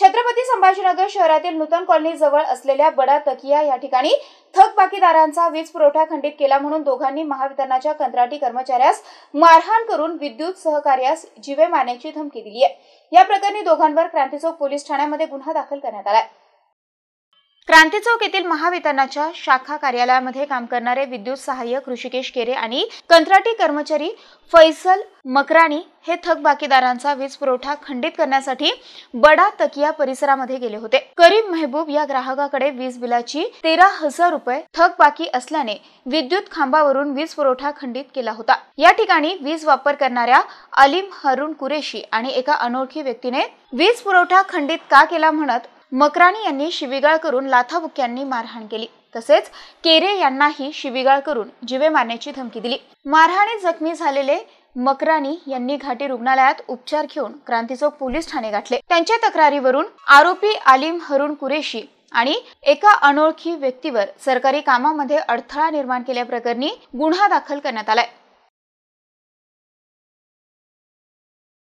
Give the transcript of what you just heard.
छत्रपती संभाजीनगर शहरातील नूतन कॉलनी जवळ असलेल्या बडा तकिया या ठिकाणी थकबाकीदारांचा वीज पुरवठा खंडित केला म्हणून दोघांनी महावितरणाच्या कंत्राटी कर्मचाऱ्यास मारहाण करून विद्युत सहकार्यास जीवे मारण्याची धमकी दिली आहे या प्रकरणी दोघांवर क्रांतीचौक पोलीस ठाण्यामध्ये गुन्हा दाखल करण्यात आला आहे क्रांती चौक येथील महावितरणाच्या शाखा कार्यालयामध्ये काम करणारे विद्युत सहाय्यक ऋषिकेश केरे आणि कंत्राटी कर्मचारी फैसल मकराणी हे थकबाकीदारांचा वीज पुरवठा खंडित करण्यासाठी बडा तकिया परिसरामध्ये गेले होते करीम मेहबूब या ग्राहकाकडे वीज बिलाची तेरा हजार रुपये थकबाकी असल्याने विद्युत खांबावरून वीज पुरवठा खंडित केला होता या ठिकाणी वीज वापर करणाऱ्या अलीम हरुण कुरेशी आणि एका अनोळखी व्यक्तीने वीज पुरवठा खंडित का केला म्हणत मकराणी यांनी शिवीगाळ करून लाथाबुक्यांनी मारहाण केली तसेच केरे यांनाही शिविगाळ करून जिवे मारण्याची धमकी दिली मारहाणीत जखमी झालेले मकराणी यांनी घाटी रुग्णालयात उपचार घेऊन चौक पोलीस ठाणे गाठले त्यांच्या तक्रारीवरून आरोपी आलिम हरुण कुरेशी आणि एका अनोळखी व्यक्तीवर सरकारी कामामध्ये अडथळा निर्माण केल्याप्रकरणी गुन्हा दाखल करण्यात आलाय